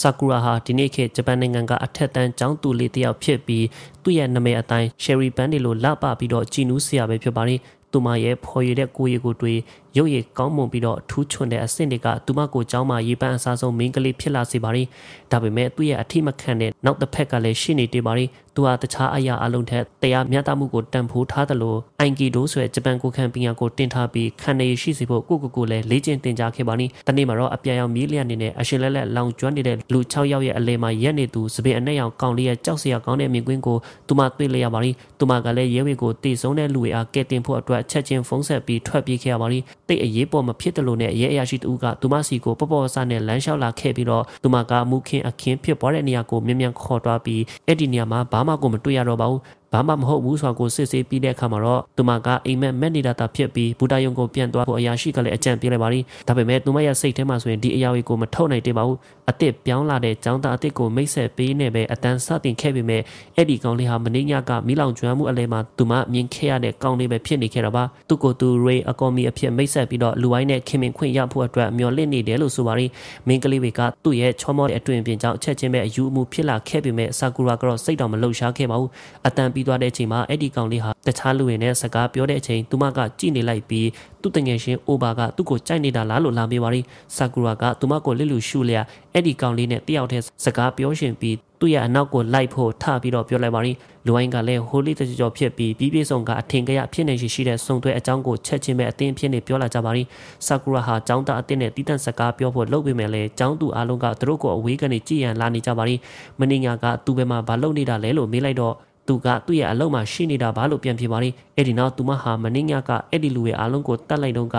ဆာကူရာဟာဒီနေ့ခေတ်ဂျပန်နိုင်ငံကအထက်တန်းကျောင်းသူလေးတယောက်ဖြစ်ပြီးသူ့ရဲ့နာမည်အတိုင်း Sherry Band တွေလို့လပပြီးတော့ကြည်နူးစရာပဲဖြစ်ပါတယ်။သူမရဲ့ဖော်ရတဲ့ကိုရီကိုတွေ့ရုပ်ရည်ကောင်းမွန်ပြီးတော့ထူးချွန်တဲ့အဆင့်တွေကသူမကိုကျောင်းမှာရေပန်းအစားဆုံးမင်းကလေးဖြစ်လာစေပါရင်ဒါပေမဲ့သူ့ရဲ့အထိမခံတဲ့နောက်တစ်ဖက်ကလည်းရှိနေတေးပါရင်သူဟာတခြားအရာအလုံးထက်တရားမျှတမှုကိုတန်ဖိုးထားသလိုအိုင်ကီဒိုဆိုတဲ့ဂျပန်ကိုခံပညာကိုတင်ထားပြီးခံနေရှိစေဖို့ကိုကိုကိုလည်းလေ့ကျင့်သင်ကြားခဲ့ပါနီးတနေ့မှာတော့အပြန်ရောက်မြေးလျက်နေတဲ့အရှင်လက်လက်လောင်ကျွမ်းနေတဲ့လူ6ယောက်ရဲ့အလဲမှာရက်နေသူစပင်အနဲ့ရောင်ကောင်လေးရဲ့ကြောက်စရာကောင်းတဲ့မြင်ကွင်းကိုသူမတွေ့လျက်ပါနီးသူမကလည်းရဲဝေကိုတည်ဆုံးတဲ့လူတွေအားကဲတင်ဖို့အတွက်ချက်ချင်းဖုံးဆက်ပြီးထွက်ပြေးခဲ့ရပါနီးတိတ်အရေးပေါ်မဖြစ်တယ်လို့နဲ့အရေးအရာရှိတူကသူမစီကိုပပေါ်ဆာနဲ့လမ်းလျှောက်လာခဲ့ပြီးတော့သူမကမူခင်အခင်းဖြစ်ပွားတဲ့နေရာကိုမြ мян ခေါ်သွားပြီးအဲ့ဒီနေရာမှာဘာမှကိုမတွေ့ရတော့ပါဘူးဘာမှမဟုတ်ဘူးဆိုတာကိုစစ်ဆေးပြီးတဲ့အခါမှာတော့သူမကအိမ်မက်မက်နေတာတာဖြစ်ပြီးဘူတာယုံကိုပြန်သွားဖို့အရာရှိကလည်းအကြံပေးလိုက်ပါရီဒါပေမဲ့သူမရဲ့စိတ်ထဲမှာဆိုရင်ဒီအရာတွေကိုမထုတ်နိုင်သေးပါဘူးအစ်စ်ပြောင်းလာတဲ့ចောင်းသားအစ်စ်ကိုမိတ်ဆက်ပေးနေပဲအတန်းစတင်ခဲ့ပေမဲ့အဲ့ဒီကောင်လေးဟာမင်းညကမိလောင်ကျွမ်းမှုအလဲမှာသူမမြင်ခဲ့ရတဲ့ကောင်လေးပဲဖြစ်နေခဲ့တာပါသူကိုသူရေအကောမီအဖြစ်မိတ်ဆက်ပြီးတော့လူဝိုင်းနဲ့ခင်မင်ခွင့်ရဖို့အတွက်မျှော်လင့်နေတယ်လို့ဆိုပါရီမင်းကလေးတွေကသူ့ရဲ့ချောမောတဲ့အတွင်ပြင်ကြောင့်အချက်ချင်းပဲအယူအမူဖြစ်လာခဲ့ပေမဲ့ဆာကူရာကတော့စိတ်တော်မလှုပ်ရှားခဲ့ပါဘူးအတန်ပပြီးသွားတဲ့အချိန်မှာအဲ့ဒီကောင်လေးဟာတခြားလူတွေနဲ့စကားပြောတဲ့အချိန်သူမကကြည့်နေလိုက်ပြီးသူ့တငယ်ရှင်အိုဘာကသူ့ကိုကြိုက်နေတာလားလို့လာမေးပါရီဆာကူရာကသူမကိုလစ်လူရှုလျက်အဲ့ဒီကောင်လေးနဲ့တယောက်တည်းစကားပြောရှင်ပြီးသူ့ရဲ့အနောက်ကိုလိုက်ဖို့ထပြီးတော့ပြောလိုက်ပါရီလူဝိုင်းကလည်းဟိုလီတကြကြောဖြစ်ပြီးပြီးပြည့်စုံကအထင်ကရဖြစ်နေရှိရှိတဲ့စုံသွဲအကြောင်းကိုချက်ချင်းပဲအတင်းဖြစ်နေပြောလာကြပါရီဆာကူရာဟာចောင်းသားအတင်းနဲ့တီးတန့်စကားပြောဖို့လုပ်ပေမဲ့လည်းចောင်းသူအားလုံးကသူတို့ကိုအဝေးကနေကြည့်ရန်လာနေကြပါရီမင်းညာကသူ့ဘက်မှာမလုပ်နေတာလဲလို့မေးလိုက်တော့သူကသူ့ရဲ့အလုပ်မှာရှိနေတာဘာလို့ပြန်ဖြစ်ပါလဲအဲ့ဒီနောက်သူမဟာမင်းညကအဲ့ဒီလူရဲ့အလုံးကိုတတ်လိုက်တော့က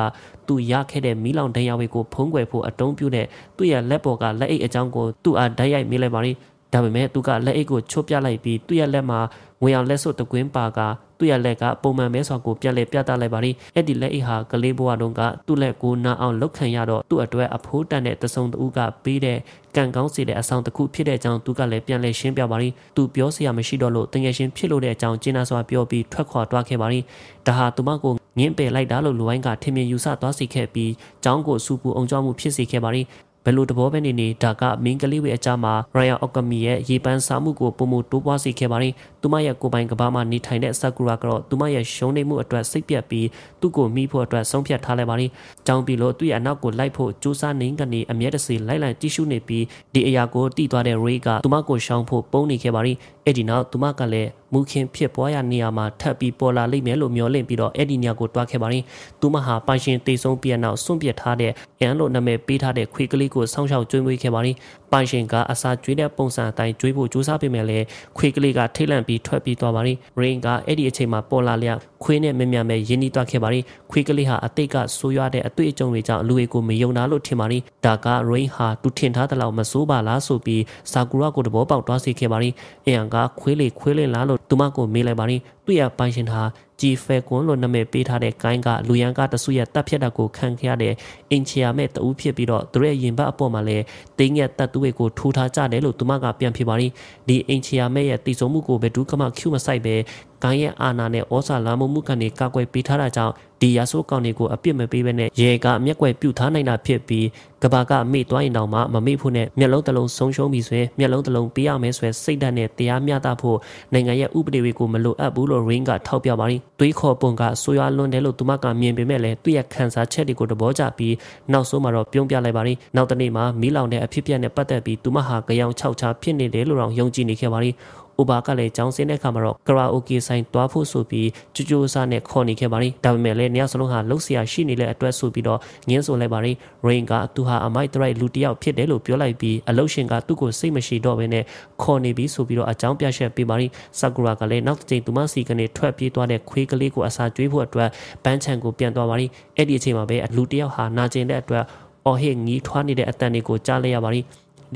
သူရခဲ့တဲ့မီးလောင်ဒဏ်ရာဝေးကိုဖုံးကွယ်ဖို့အတုံးပြုတဲ့သူ့ရဲ့လက်ပေါ်ကလက်အိတ်အကြောင်းကိုသူ့အားဓာတ်ရိုက်မေးလိုက်ပါလေဒါပေမဲ့သူကလက်အိတ်ကိုချွတ်ပြလိုက်ပြီးသူ့ရဲ့လက်မှာငွေအောင်လက်စွပ်တကွင်းပါကသူ့ရဲ့လက်ကပုံမှန်ပဲဆိုတာကိုပြန်လဲပြသလိုက်ပါရီအဲ့ဒီလက်အိတ်ဟာကလေးဘဝတုန်းကသူ့လက်ကိုနာအောင်လှုပ်ခံရတော့သူ့အတွက်အဖိုးတန်တဲ့တဆုံတူကပေးတဲ့ကံကောင်းစေတဲ့အဆောင်တစ်ခုဖြစ်တဲ့အကြောင်းသူကလည်းပြန်လဲရှင်းပြပါရီသူပြောစရာမရှိတော့လို့တကယ်ရှင်းဖြစ်လို့တဲ့အကြောင်းကျင်းနာစွာပြောပြီးထွက်ခွာသွားခဲ့ပါရီဒါဟာသူမကိုငင်းပယ်လိုက်တာလို့လူဝိုင်းကထင်မြင်ယူဆသွားစေခဲ့ပြီးចောင်းကိုစူပူအောင်ကြောမှုဖြစ်စေခဲ့ပါရီဘယ်လိုသဘောပဲနေနေဒါကမင်းကလေးဝေအကြမှာ Royal Academy ရဲ့ရေပန်းစားမှုကိုပုံမတိုးပွားစေခဲ့ပါတယ်။သူမရဲ့ကိုပိုင်ကဘာမှာနေထိုင်တဲ့ Sakura ကတော့သူမရဲ့ရှုံးနိမ့်မှုအတွက်စိတ်ပြတ်ပြီးသူ့ကိုမိဖို့အတွက်ဆုံးဖြတ်ထားလိုက်ပါတယ်။ကြောင်းပြီးလို့သူ့ရဲ့အနောက်ကိုလိုက်ဖို့ကြိုးစားနေကနေအမြဲတစေလိုက်လိုက်တီးရှူနေပြီးဒီအရာကိုတိသွားတဲ့ Ray ကသူမကိုရှောင်ဖို့ပုံနေခဲ့ပါရင်အဲ့ဒီနောက်သူမကလည်းမူခင်ဖြစ်ပွားရနေရာမှာထပ်ပြီးပေါ်လာလိမ့်မယ်လို့မျှော်လင့်ပြီးတော့အဲ့ဒီညကိုတွားခဲ့ပါရင်သူမဟာပိုင်ရှင်တိတ်ဆုံးပြည့်နောက်စွန့်ပစ်ထားတဲ့ရန်လို့နာမည်ပေးထားတဲ့ခွေကလေးကိုဆောင်းရှောက်ကျွေးမွေးခဲ့ပါရင်ပိုင်ရှင်ကအစာကျွေးတဲ့ပုံစံအတိုင်းကျွေးဖို့ကြိုးစားပေမဲ့လည်းခွေကလေးကထိတ်လန့်ပြီးထွက်ပြေးသွားပါရင် Rain ကအဲ့ဒီအချိန်မှာပေါ်လာလျက်ခွေးနဲ့မြင်မြန်ပဲရင်းနှီးသွားခဲ့ပါရင်ခွေကလေးဟာအတိတ်ကဆိုးရွားတဲ့အအတွေ့အကြုံတွေကြောင့်လူတွေကိုမယုံတာလို့ထင်ပါရီဒါကရိန်ဟာသူထင်ထားသလောက်မစိုးပါလားဆိုပြီးဆာကူရာကိုတဘောပေါက်သွားစေခဲ့ပါရီအင်အန်ကခွေးလေခွေးလင်းလားလို့သူမကိုမေးလိုက်ပါရီတွေ့ရပိုင်ရှင်ဟာဂျီဖယ်ကွန်လို့နာမည်ပေးထားတဲ့ကိုင်းကလူရန်ကတဆူရဲ့တပ်ဖြတ်တာကိုခံခဲ့ရတဲ့အင်ချီယာမဲ့တအူးဖြစ်ပြီးတော့သူရဲ့ရင်ဘတ်အပေါ်မှာလည်းတင်းရဲ့တပ်သူတွေကိုထိုးထားကြတယ်လို့သူမကပြန်ဖြေပါရင်ဒီအင်ချီယာမဲ့ရဲ့တည်ဆုံမှုကိုဘယ်သူကမှကျူးမဆိုင်ပဲကိုင်းရဲ့အာနာနဲ့ဩစာလာမှုမှုကနေကာကွယ်ပေးထားတာကြောင့်ဒီရာဆိုးကောင်တွေကိုအပြစ်မပေးဘဲနဲ့ရဲကအမျက်ွယ်ပြုတ်ထားနိုင်တာဖြစ်ပြီးကဘာကမေ့သွားရင်တောင်မှမမေ့ဖို့နဲ့မျက်လုံးတစ်လုံးဆုံးရှုံးပြီဆိုရင်မျက်လုံးတစ်လုံးပေးရမယ်ဆိုရင်စိတ်ဓာတ်နဲ့တရားမျှတဖို့နိုင်ငံရဲ့ဥပဒေတွေကိုမလိုအပ်ဘူးလို့ Rain ကထောက်ပြပါတယ်။သွေးခေါ်ပွန်ကဆိုးရွားလွန်းတယ်လို့သူမကမြင်ပေမဲ့လည်းသူ့ရဲ့ခံစားချက်တွေကိုသဘောကျပြီးနောက်ဆုံးမှာတော့ပြုံးပြလိုက်ပါတယ်။နောက်တနေ့မှာမီးလောင်တဲ့အဖြစ်အပျက်နဲ့ပတ်သက်ပြီးသူမဟာကြောင်ခြောက်ချဖြစ်နေတယ်လို့တော့ယုံကြည်နေခဲ့ပါတယ်။ကိုဘာကလည်းကြောင်းစင်းတဲ့အခါမှာတော့ကာရာအိုကေဆိုင်သွားဖို့ဆိုပြီးကြိုကြိုးစားနဲ့ခေါ်နေခဲ့ပါတယ်ဒါပေမဲ့လည်းနှစ်ယောက်စလုံးဟာလှုပ်ရှားရှိနေတဲ့အတွက်ဆိုပြီးတော့ငင်းဆိုလိုက်ပါတယ် Rain ကသူဟာအမိုက်တရိုက်လူတစ်ယောက်ဖြစ်တယ်လို့ပြောလိုက်ပြီးအလုရှင်ကသူ့ကိုစိတ်မရှိတော့ဘဲနဲ့ခေါ်နေပြီးဆိုပြီးတော့အကြောင်းပြချက်ပေးပါတယ်ဆာကူရာကလည်းနောက်တစ်ချိန်သူမစီကနေထွက်ပြေးသွားတဲ့ခွေးကလေးကိုအစာကျွေးဖို့အတွက်ဘန်းချန်ကိုပြန်သွားပါတယ်အဲ့ဒီအချိန်မှာပဲလူတစ်ယောက်ဟာနာကျင်တဲ့အတွက်အော်ဟစ်ငီးထွားနေတဲ့အတန်တွေကိုကြားလိုက်ရပါတယ်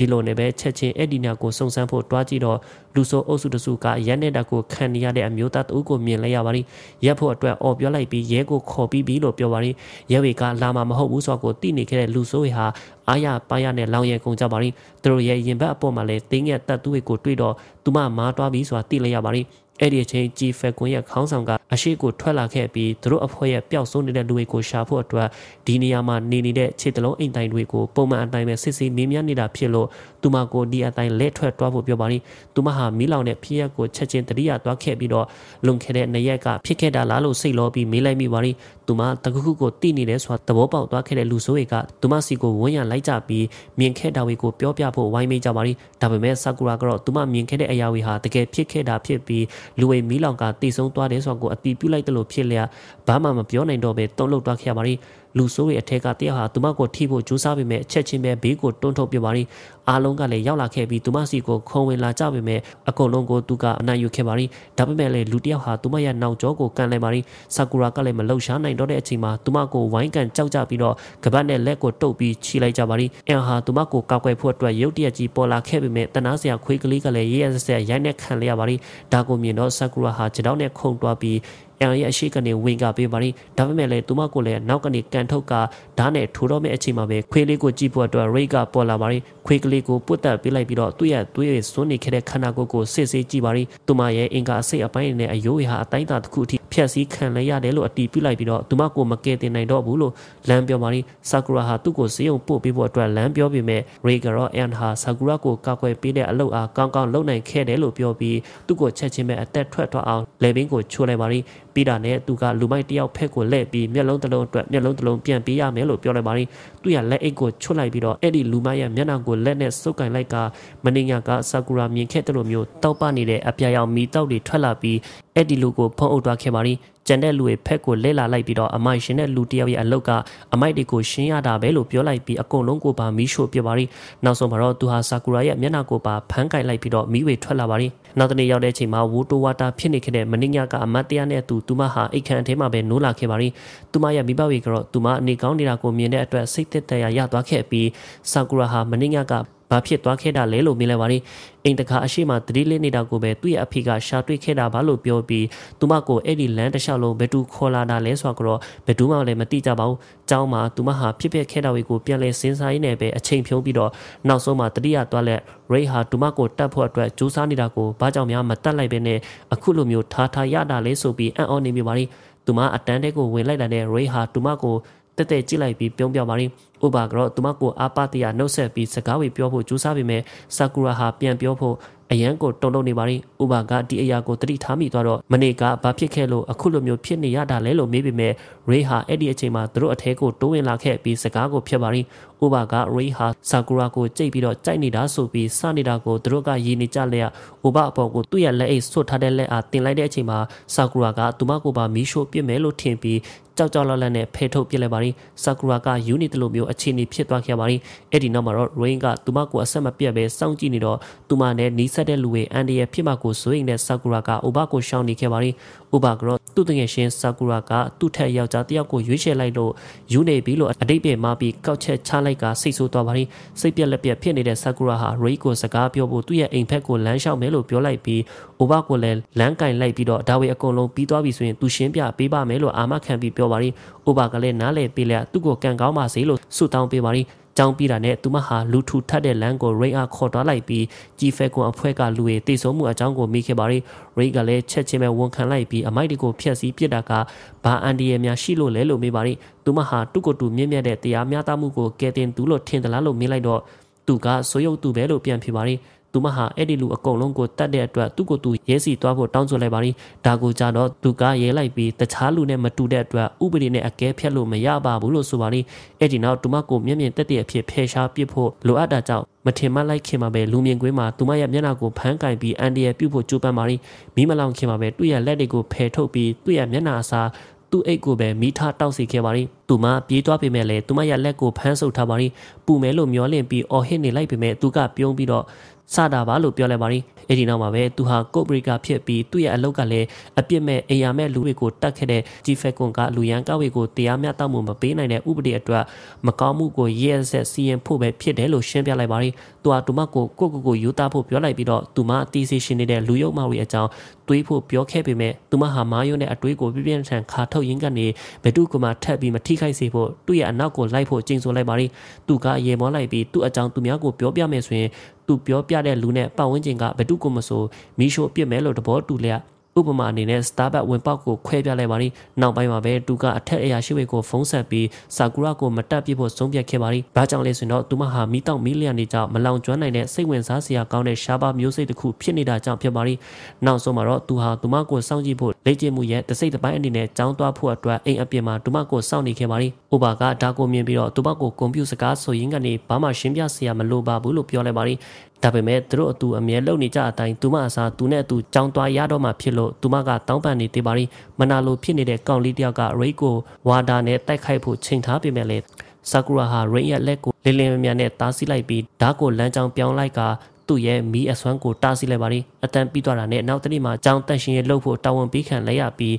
ဒီလိုနဲ့ပဲချက်ချင်းအဲ့ဒီညာကိုစုံစမ်းဖို့တွားကြည့်တော့လူဆိုအုပ်စုတစုကရန်နေတာကိုခံနေရတဲ့အမျိုးသားတဦးကိုမြင်လိုက်ရပါလိရက်ဖို့အတွက်အော်ပြောလိုက်ပြီးရဲကိုခေါ်ပြီးပြီလို့ပြောပါလိရဲဝေကလာမှာမဟုတ်ဘူးဆိုတော့ကိုတိနေခဲ့တဲ့လူဆိုဟာအာရပါရနဲ့လောင်ရဲကုန်ကြပါလိသူတို့ရဲ့ရင်ဘတ်အပေါ်မှာလဲတင်းရဲ့တပ်သူတွေကိုတွေ့တော့သူမမားတွားပြီးဆိုတာတိလိုက်ရပါလိအဲ့ဒီအချိန်ဂျီဖက်ကွန်ရဲ့ခေါင်းဆောင်ကအရှိကိုထွက်လာခဲ့ပြီးသူတို့အဖွဲ့ရဲ့ပျောက်ဆုံးနေတဲ့လူတွေကိုရှာဖို့အတွက်ဒီနေရာမှာနေနေတဲ့ခြေတလုံးအိမ်တိုင်တွေကိုပုံမှန်အတိုင်းပဲစစ်စစ်မေးမြန်းနေတာဖြစ်လို့သူမကိုဒီအတိုင်းလက်ထွက်သွားဖို့ပြောပါရင်သူမဟာမီးလောင်တဲ့ဖြစ်ရပ်ကိုချက်ချင်းတတိယသွားခဲ့ပြီးတော့လွန်ခဲ့တဲ့နှစ်ရက်ကဖြစ်ခဲ့တာလားလို့စိတ်လောပြီးမေးလိုက်မိပါရင်သူမတခုခုကိုတိနေတယ်ဆိုတာသဘောပေါက်သွားခဲ့တဲ့လူဆိုးတွေကသူမစီကိုဝန်းရံလိုက်ကြပြီးမြင်ခဲ့တာတွေကိုပြောပြဖို့ဝိုင်းမိကြပါရင်ဒါပေမဲ့ဆာကူရာကတော့သူမမြင်ခဲ့တဲ့အရာတွေဟာတကယ်ဖြစ်ခဲ့တာဖြစ်ပြီးလူဝေမီးလောင်ကတိဆုံးသွားတယ်ဆိုတာကိုအတိပြုလိုက်တယ်လို့ဖြစ်လျက်ဘာမှမပြောနိုင်တော့ဘဲတုံ့လောက်သွားခဲ့ရပါရင်လူဆိုးတွေအထက်ကတယောက်ဟာသူမကိုထိဖို့ကြိုးစားပေမဲ့အချက်ချင်းပဲဘေးကိုတွန်းထုတ်ပြပါရီအားလုံးကလည်းရောက်လာခဲ့ပြီးသူမစီကိုခုံဝင်လာကြပေမဲ့အကုန်လုံးကိုသူကအနိုင်ယူခဲ့ပါရီဒါပေမဲ့လည်းလူတယောက်ဟာသူမရဲ့နောက်ကျောကိုကန်လိုက်ပါရီဆာကူရာကလည်းမလှုပ်ရှားနိုင်တော့တဲ့အချိန်မှာသူမကိုဝိုင်းကန်ကြောက်ကြပြီးတော့ကပတ်နဲ့လက်ကိုတုပ်ပြီးချီလိုက်ကြပါရီအန်ဟာသူမကိုကောက်ကွယ်ဖို့အတွက်ရုတ်တရက်ကြီးပေါ်လာခဲ့ပေမဲ့တနာစရာခွေးကလေးကလည်းရေးရဆက်ဆက်ရိုက်နဲ့ခံလိုက်ရပါရီဒါကိုမြင်တော့ဆာကူရာဟာခြေထောက်နဲ့ခုန်တွားပြီးအန်ရဲ့အရှိကနေဝင်ကပေးပါရင်ဒါပေမဲ့လည်းသူမကိုလည်းနောက်ကနေကန်ထုတ်ကဓာတ်နဲ့ထိုးတော့မယ့်အချိန်မှာပဲခွေးလေးကိုကြည့်ဖို့အတွက်ရိတ်ကပေါ်လာပါရင်ခွေးကလေးကိုပုတ်တက်ပေးလိုက်ပြီးတော့သူ့ရဲ့သွေးတွေစွန်းနေခဲ့တဲ့ခန္ဓာကိုယ်ကိုစစ်ဆေးကြည့်ပါရင်သူမရဲ့အင်္ဂါအစိတ်အပိုင်းနဲ့အယိုးဟာအတိုင်းအတာတစ်ခုအထိဖြက်စီးခံလဲရတယ်လို့အတီးပြလိုက်ပြီးတော့သူမကိုမကယ်တင်နိုင်တော့ဘူးလို့လမ်းပြောပါရင်ဆာကူရာဟာသူ့ကိုစေယုံပို့ပေးဖို့အတွက်လမ်းပြောပေမဲ့ရေဂရောအန်ဟာဆာကူရာကိုကာကွယ်ပေးတဲ့အလုပ်အားကောင်းကောင်းလုပ်နိုင်ခဲ့တယ်လို့ပြောပြီးသူ့ကိုချက်ချင်းပဲအသက်ထွက်သွားအောင်လေဘင်းကိုချိုးလိုက်ပါရင်ပြီးတာနဲ့သူကလူမိုက်တယောက်ဖက်ကိုလှည့်ပြီးမျက်လုံးတစ်လုံးအတွက်မျက်လုံးတစ်လုံးပြန်ပေးရမယ်လို့ပြောလိုက်ပါတယ်သူရလက်အိတ်ကိုချွတ်လိုက်ပြီးတော့အဲ့ဒီလူမိုက်ရဲ့မျက်နှာကိုလက်နဲ့ဆုပ်ကင်လိုက်ကမနေညာကဆာကူရာမြင်ခဲ့တဲ့လိုမျိုးတောက်ပနေတဲ့အပြာရောင်မီတောက်တွေထွက်လာပြီးအဲ့ဒီလူကိုဖုံးအုပ်သွားခဲ့ပါတယ်ကျန်တဲ့လူတွေဖက်ကိုလဲလာလိုက်ပြီးတော့အမိုက်ရှင်တဲ့လူတယောက်ရဲ့အလုတ်ကအမိုက်တွေကိုရှင်းရတာပဲလို့ပြောလိုက်ပြီးအကုန်လုံးကိုပါမီးရှို့ပြပါရီနောက်ဆုံးမှာတော့သူဟာဆာကူရာရဲ့မျက်နှာကိုပါဖမ်းကိုက်လိုက်ပြီးတော့မီးဝေထွက်လာပါရီနောက်တနေ့ရောက်တဲ့အချိန်မှာဝူတိုဝါတာဖြစ်နေခဲ့တဲ့မင်းညကအမတ်တရားနဲ့သူသူမဟာအိတ်ခမ်းအထဲမှာပဲနိုးလာခဲ့ပါရီသူမရဲ့မိဘတွေကတော့သူမအနေကောင်းနေတာကိုမြင်တဲ့အတွက်စိတ်သက်သာရရသွားခဲ့ပြီးဆာကူရာဟာမင်းညကဘာဖြစ်သွားခဲ့တာလဲလို့မေးလိုက်ပါတယ်အိမ်တခါအရှိမသတိလေးနေတာကိုပဲသူ့ရဲ့အဖေကရှာတွေ့ခဲ့တာပါလို့ပြောပြီးသူမကိုအဲ့ဒီလမ်းတစ်လျှောက်လုံးဘယ်သူခေါ်လာတာလဲဆိုတော့ဘယ်သူမှလည်းမသိကြပါဘူး။ကျောင်းမှာသူမဟာဖြစ်ပျက်ခဲ့တာတွေကိုပြန်လည်စဉ်းစားရင်းနဲ့ပဲအချိန်ဖြုံးပြီးတော့နောက်ဆုံးမှာတတိယသွားလက်ရိတ်ဟာသူမကိုတတ်ဖို့အတွက်ကြိုးစားနေတာကိုဘာကြောင့်များမတတ်လိုက်ပဲနဲ့အခုလိုမျိုးထားထားရတာလဲဆိုပြီးအံ့ဩနေမိပါလိမ့်။သူမအတန်းတဲကိုဝင်လိုက်တာနဲ့ရိတ်ဟာသူမကိုတက်တက်ကြည့်လိုက်ပြီးပြုံးပြပါရင်းဥပါကတော့သူမကိုအားပါတရာနှုတ်ဆက်ပြီးစကားဝေပြောဖို့ကြိုးစားပေမဲ့ဆာကူရာဟာပြန်ပြောဖို့အရန်ကိုတုံတုံနေပါလိဥပါကဒီအရာကိုတတိထားမိသွားတော့မနေ့ကဘာဖြစ်ခဲ့လို့အခုလိုမျိုးဖြစ်နေရတာလဲလို့မေးပေမဲ့ရေဟာအဲ့ဒီအချိန်မှာသူတို့အထဲကိုတိုးဝင်လာခဲ့ပြီးစကားကိုဖြစ်ပါလိဥပါကရေဟာဆာကူရာကိုကြိတ်ပြီးတော့ကြိုက်နေတာဆိုပြီးစနေတာကိုသူတို့ကရည်နေကြလျက်ဥပါအပေါ်ကိုသူ့ရဲ့လက်အိတ်ဆွတ်ထားတဲ့လက်အားတင်လိုက်တဲ့အချိန်မှာဆာကူရာကသူမကိုပါမီးရှို့ပစ်မယ်လို့ထင်ပြီးကြောက်ကြောက်လန့်လန့်နဲ့ဖယ်ထုတ်ပစ်လိုက်ပါရင်ဆာကူရာကယူနီတလိုမျိုးအခြေအနေဖြစ်သွားခဲ့ပါရင်အဲ့ဒီနောက်မှာတော့ရိုင်းကသူမကိုအဆက်မပြတ်ပဲစောင့်ကြည့်နေတော့သူမနဲ့နီးစဆက်တဲ့လူတွေအန်ဒီရဲ့ဖြစ်မှာကိုဇွိန်နဲ့ဆာကူရာကအိုဘာကိုရှောင်းနေခဲ့ပါရင်အိုဘာကတော့သူ့တငယ်ရှင်ဆာကူရာကသူ့ထက်ယောက်ျားတယောက်ကိုရွေးချယ်လိုက်လို့ယူနေပြီလို့အတိတ်ပြင်မှာပြီးကောက်ချက်ချလိုက်ကစိတ်ဆိုးသွားပါရင်စိတ်ပြက်လက်ပြက်ဖြစ်နေတဲ့ဆာကူရာဟာရိကိုစကားပြောဖို့သူ့ရဲ့အိမ်ဖက်ကိုလမ်းလျှောက်မယ်လို့ပြောလိုက်ပြီးအိုဘာကိုလည်းလမ်းကင်လိုက်ပြီးတော့ဒါဝေအကုန်လုံးပြီးသွားပြီဆိုရင်သူရှင်းပြပေးပါမယ်လို့အာမခံပြီးပြောပါရင်အိုဘာကလည်းနားလည်ပေးလိုက်သူ့ကိုကန်ကောင်းပါစေလို့ဆုတောင်းပေးပါရင်ကြောင်းပြတာနဲ့သူမဟာလူထူထပ်တဲ့လမ်းကိုရိအားခေါ်သွားလိုက်ပြီးကြီးဖဲကွန်အဖွဲ့ကလူတွေတိတ်ဆုံးမှုအကြောင်းကိုမိခဲ့ပါရီရိကလည်းချက်ချင်းပဲဝန်ခံလိုက်ပြီးအမိုက်တွေကိုဖျက်ဆီးပစ်တာကဘာအန်ဒီရဲ့များရှိလို့လဲလို့မေးပါရီသူမဟာတုကိုတူမြင့်မြတ်တဲ့တရားမျှတမှုကိုကယ်တင်သူလို့ထင်သလားလို့မေးလိုက်တော့သူကစိုးရုပ်သူပဲလို့ပြန်ဖြေပါရီ။သူမဟာအဲ့ဒီလူအကုန်လုံးကိုတတ်တဲ့အတွက်သူ့ကိုယ်သူရဲစီသွားဖို့တောင်းဆိုလိုက်ပါရင်ဒါကိုကြတော့သူကရဲလိုက်ပြီးတခြားလူနဲ့မတူတဲ့အတွက်ဥပဒေနဲ့အကဲဖြတ်လို့မရပါဘူးလို့ဆိုပါရင်အဲ့ဒီနောက်သူမကိုမျက်မြင်တက်တဲ့အဖြစ်ဖယ်ရှားပစ်ဖို့လိုအပ်တာကြောင့်မထင်မှလိုက်ခင်မှာပဲလူမြင်ကွင်းမှာသူမရဲ့မျက်နှာကိုဖမ်းကင်ပြီးအန်ဒီရဲ့ပြုတ်ဖို့ကြိုးပမ်းပါရင်မိမလောင်ခင်မှာပဲသူ့ရဲ့လက်တွေကိုဖယ်ထုတ်ပြီးသူ့ရဲ့မျက်နှာအစားသူ့အိတ်ကိုပဲမိထားတောက်စီခဲ့ပါရင်သူမပြေးသွားပေမဲ့လည်းသူမရဲ့လက်ကိုဖမ်းဆုပ်ထားပါရင်ပူမယ်လို့မျောလင့်ပြီးအော်ဟစ်နေလိုက်ပေမဲ့သူကပြုံးပြီးတော့စတာပါလို့ပြောလိုက်ပါတယ်အဲ့ဒီနောက်မှာပဲသူဟာကိုပရီကာဖြစ်ပြီးသူ့ရဲ့အလုပ်ကလည်းအပြစ်မဲ့အိမ်ယာမဲ့လူတွေကိုတတ်ခဲ့တဲ့ဂျီဖက်ကွန်ကလူရန်ကားဝေကိုတရားမျှတမှုမပေးနိုင်တဲ့ဥပဒေအတွက်မကောင်းမှုကိုရဲဆက်စီရင်ဖို့ပဲဖြစ်တယ်လို့ရှင်းပြလိုက်ပါတယ်သူဟာသူမကိုကိုကိုကိုယူတာဖို့ပြောလိုက်ပြီးတော့သူမအတီးစီရှင်နေတဲ့လူယုံမတွေအကြောင်းတွေးဖို့ပြောခဲ့ပေမဲ့သူမဟာမာယုံနဲ့အတွေးကိုပြပြထန်ခါထုတ်ရင်းကနေဘဒုကမာထက်ပြီးမထိခိုက်စေဖို့သူ့ရဲ့အနောက်ကိုလိုက်ဖို့ကြိမ်ဆိုလိုက်ပါလိသူကအရေမောလိုက်ပြီးသူ့အကြောင်းသူများကိုပြောပြမယ်ဆိုရင်သူပြောပြတဲ့လူနဲ့ပတ်ဝန်းကျင်ကဘဒုကမဆိုမီးရှို့ပစ်မယ်လို့သဘောတူလျက်ဥပမာအနေနဲ့ Starbucks ဝင်ပေါက်ကိုခွဲပြလိုက်ပါရင်နောက်ပိုင်းမှာပဲသူကအထက်အရာရှိတွေကိုဖုံးဆက်ပြီးဆာကူရာကိုမတက်ပြစ်ဖို့ဆုံးဖြတ်ခဲ့ပါရင်ဘာကြောင့်လဲဆိုတော့သူမဟာမိတောက်မီလီယံတွေကြောင့်မလောင်ကျွမ်းနိုင်တဲ့စိတ်ဝင်စားစရာကောင်းတဲ့ရှားပါမျိုးစိတ်တစ်ခုဖြစ်နေတာကြောင့်ဖြစ်ပါရင်နောက်ဆုံးမှာတော့သူဟာသူမကိုစောင့်ကြည့်ဖို့လေ့ကျင့်မှုရဲ့တစ်စိတ်တစ်ပိုင်းအနေနဲ့ကြောင်းသွားဖို့အတွက်အိမ်အပြင်မှာသူမကိုစောင့်နေခဲ့ပါရင်ဥပါကဒါကိုမြင်ပြီးတော့သူမကိုကွန်ပျူတာစကားဆိုရင်းကနေဘာမှရှင်းပြစရာမလိုပါဘူးလို့ပြောလိုက်ပါရင်ဒါပေမဲ့သူတို့အတူအမြဲလုံနေကြအတိုင်းသူမအစားသူနဲ့အတူကြောင်းသွားရတော့မှဖြစ်လို့သူမကတောင်းပန်နေသေးပါရင်မနာလိုဖြစ်နေတဲ့ကောင်လေးတယောက်ကရိတ်ကိုဝါဒါနဲ့တိုက်ခိုက်ဖို့ချိန်ထားပေမဲ့လည်းဆာကူရာဟာရိတ်ရဲ့လက်ကိုလင်းလင်းမြန်မြန်နဲ့တားဆီးလိုက်ပြီးဓာတ်ကိုလမ်းကြောင်းပြောင်းလိုက်ကသူ့ရဲ့မီးအစွမ်းကိုတားဆီးလိုက်ပါရင်အတန်ပြီးသွားတာနဲ့နောက်တနေ့မှာကြောင်းတန့်ရှင်ရဲ့လှုပ်ဖို့တာဝန်ပေးခံလိုက်ရပြီး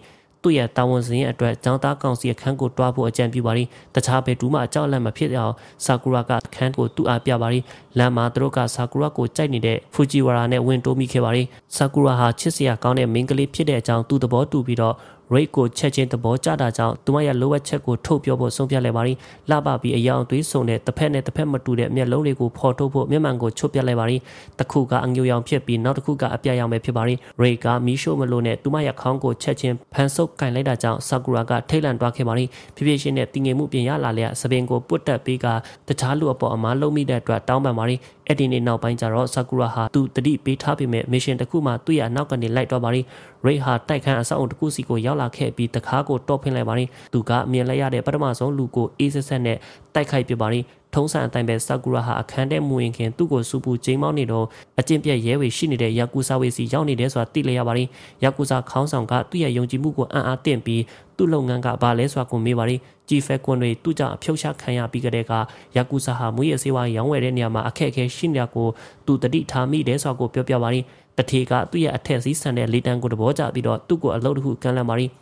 သူ့ရဲ့တာဝန်စဉ်အတွက်ကျောင်းသားကောင်စီအခန်းကိုတွားဖို့အကြံပြုပါရီတခြားဘယ်သူမှအကြောက်အလန့်မဖြစ်အောင်ဆာကူရာကအခန်းကိုသူ့အားပြပါရီလမ်းမှာသူတို့ကဆာကူရာကိုကြိုက်နေတဲ့ဖူဂျီဝါရာနဲ့ဝင်တိုးမိခဲ့ပါရီဆာကူရာဟာချစ်စရာကောင်းတဲ့မိန်းကလေးဖြစ်တဲ့အကြောင်းသူသဘောတူပြီးတော့ rate ကိုချက်ချင်းသဘောကျတာကြောင့်သူမရဲ့လိုအပ်ချက်ကိုထုတ်ပြောဖို့ဆုံးဖြတ်လိုက်ပါရီလှပပြီးအယောင်သွေးဆုံတဲ့တစ်ဖက်နဲ့တစ်ဖက်မတူတဲ့အမျက်လုံးတွေကိုဖော်ထုတ်ဖို့မျက်မှန်ကိုချုပ်ပြလိုက်ပါရီတစ်ခုကအငြိုရောင်ဖြစ်ပြီးနောက်တစ်ခုကအပြာရောင်ပဲဖြစ်ပါရီ rate ကမီးရှို့မလို့နဲ့သူမရဲ့ခေါင်းကိုချက်ချင်းဖန်ဆုပ်ကင်လိုက်တာကြောင့် sakura ကထိတ်လန့်သွားခဲ့ပါရီဖြည်းဖြည်းချင်းနဲ့တည်ငြိမ်မှုပြင်ရလာလျက်စပင်ကိုပွတ်တက်ပြီးကတခြားလူအပေါ်အမားလုံးမိတဲ့အတွက်တောင်းပန်ပါရီအဲ့ဒီနေ့နောက်ပိုင်းကျတော့ဆာကူရာဟာသူတတိပေးထားပေမဲ့မစ်ရှင်တစ်ခုမှသူ့ရဲ့နောက်ကနေလိုက်တော့ပါရင်ရိတ်ဟာတိုက်ခန်းအဆောက်အုံတစ်ခုစီကိုရောက်လာခဲ့ပြီးတကားကိုတော့ဖင်လိုက်ပါရင်သူကမြင်လိုက်ရတဲ့ပထမဆုံးလူကိုအေးဆက်ဆက်နဲ့တိုက်ခိုက်ပြပါရင်ထုံးစံအတိုင်းပဲဆာကူရာဟာအခန်းထဲမဝင်ခင်သူ့ကိုစူပူဂျိမ်းမောင်းနေတော့အကျင့်ပြက်ရဲဝေရှိနေတဲ့ယာကူစာဝေစီရောက်နေတယ်ဆိုတာသိလျက်ရပါတယ်။ယာကူစာခေါင်းဆောင်ကသူ့ရဲ့ယုံကြည်မှုကိုအံ့အားသင့်ပြီးသူ့လုပ်ငန်းကဘာလဲဆိုတာကိုမေးပါတယ်။ဂျီဖက်ကွန်တွေသူ့ကြောင့်အဖြုတ်ချခံရပြီးကြတဲ့ကယာကူစာဟာမွေးရစေဝါရောင်းဝယ်တဲ့နေရာမှာအခက်အခဲရှိနေတာကိုသူတတိထားမိတယ်ဆိုတာကိုပြောပြပါတယ်။တထေကသူ့ရဲ့အထက်စည်းဆန်တဲ့လေတန်းကိုသဘောကျပြီးတော့သူ့ကိုအလုပ်တစ်ခုကမ်းလှမ်းပါတယ်။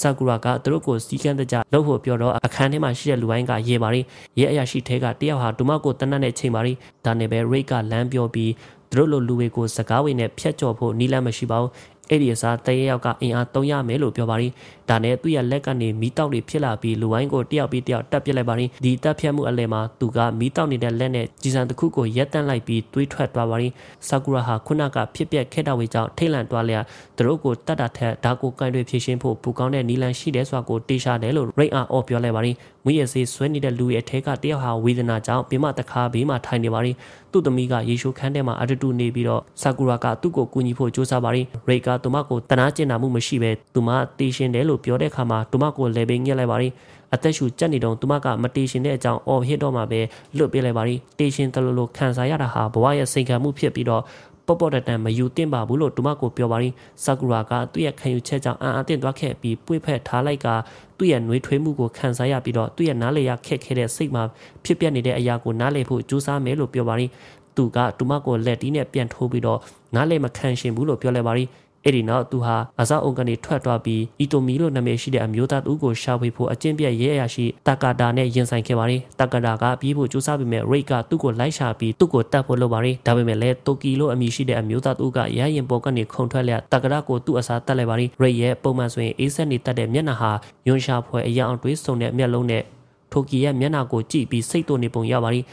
ဆာကူရာကသူတို့ကိုစီးကမ်းတကြလှုပ်ဖို့ပြောတော့အခန်းထဲမှာရှိတဲ့လူပိုင်းကရေပါရီရဲအရာရှိထဲကတယောက်ဟာဒူမကိုတနတ်နဲ့ချိန်ပါရီဒါနဲ့ပဲရိတ်ကလမ်းပြောပြီးသူတို့လိုလူတွေကိုစကားဝေနဲ့ဖျက်ချော်ဖို့နီးလမ်းမရှိပါဘူးအဲ့ဒီအစားတရေယောက်ကအင်အား300မယ်လို့ပြောပါရီဒါနဲ့သူ့ရဲ့လက်ကနေမီးတောက်တွေဖြစ်လာပြီးလူဝိုင်းကိုတယောက်ပြီးတယောက်တပ်ပစ်လိုက်ပါရင်ဒီတပ်ဖြတ်မှုအလဲမှာသူကမီးတောက်နေတဲ့လက်နဲ့ကြီးစံတစ်ခုကိုရက်တန့်လိုက်ပြီးတွေးထွက်သွားပါရင်ဆာကူရာဟာခုနကဖြစ်ပျက်ခဲ့တာဝေကြောင့်ထိတ်လန့်သွားလျက်သူတို့ကိုတတ်တာထက်ဒါကိုကန်တွေဖြည့်ရှင်းဖို့ပူကောင်းတဲ့နီလန်ရှိတယ်ဆိုတာကိုတေးရှာတယ်လို့ရိတ်အာအော်ပြောလိုက်ပါရင်မွေးရစေးဆွဲနေတဲ့လူရဲ့အထက်ကတယောက်ဟာဝေဒနာကြောင့်ပြမတခါဘေးမှာထိုင်နေပါရင်သူ့သမီးကရေရှိုးခန်းထဲမှာအတတူနေပြီးတော့ဆာကူရာကသူ့ကိုကူညီဖို့ကြိုးစားပါရင်ရိတ်ကသူမကိုတနာကျင်နာမှုမရှိဘဲသူမတေးရှင်းတယ်လို့လို့ပြောတဲ့အခါမှာသူမကိုလည်းပဲညှက်လိုက်ပါရီအသက်ရှူကြက်နေတော့သူမကမတေရှင်တဲ့အကြောင်းအော်ဟစ်တော့မှပဲလွတ်ပြေးလိုက်ပါရီတေရှင်တလူလိုခံစားရတာဟာဘဝရဲ့စိန်ခံမှုဖြစ်ပြီးတော့ပေါပေါတတန်မယူတင်ပါဘူးလို့တူမကိုပြောပါရင်ဆာကူရာကသူ့ရဲ့ခံယူချက်ကြောင့်အံ့အသင့်သွားခဲ့ပြီးပွေ့ဖက်ထားလိုက်ကသူ့ရဲ့နှွေးထွေးမှုကိုခံစားရပြီးတော့သူ့ရဲ့နားလေရခက်ခဲတဲ့စိတ်မှာဖြစ်ပျက်နေတဲ့အရာကိုနားလေဖို့ကြိုးစားမယ်လို့ပြောပါရင်သူကတူမကိုလက်တီးနဲ့ပြန်ထိုးပြီးတော့နားလေမခံရှင်ဘူးလို့ပြောလိုက်ပါရင်အဲ့ဒီနောက်သူဟာအဆောက်အုံကနေထွက်သွားပြီးအီတိုမီလို့နာမည်ရှိတဲ့အမျိုးသားတူကိုရှာဖွေဖို့အကျင့်ပြက်ရဲအရာရှိတာကာတာနဲ့ရင်ဆိုင်ခဲ့ပါတယ်တာကာတာကပြေးဖို့ကြိုးစားပေမဲ့ရိတ်ကသူ့ကိုလိုက်ရှာပြီးသူ့ကိုတတ်ဖို့လုပ်ပါတယ်ဒါပေမဲ့လည်းတိုကီလို့အမည်ရှိတဲ့အမျိုးသားတူကရရင်ပေါ်ကနေခုန်ထွက်လျက်တာကာတာကိုသူ့အစားတတ်လိုက်ပါတယ်ရိတ်ရဲ့ပုံမှန်ဆိုရင်အေးဆက်နေတတ်တဲ့မျက်နှာဟာယွန်ရှာဖွယ်အရာအတွေးစုံတဲ့မျက်လုံးနဲ့ထိုကီရဲ့မျက်နှာကိုကြည့်ပြီးစိတ်တုန်နေပုံရပါတယ်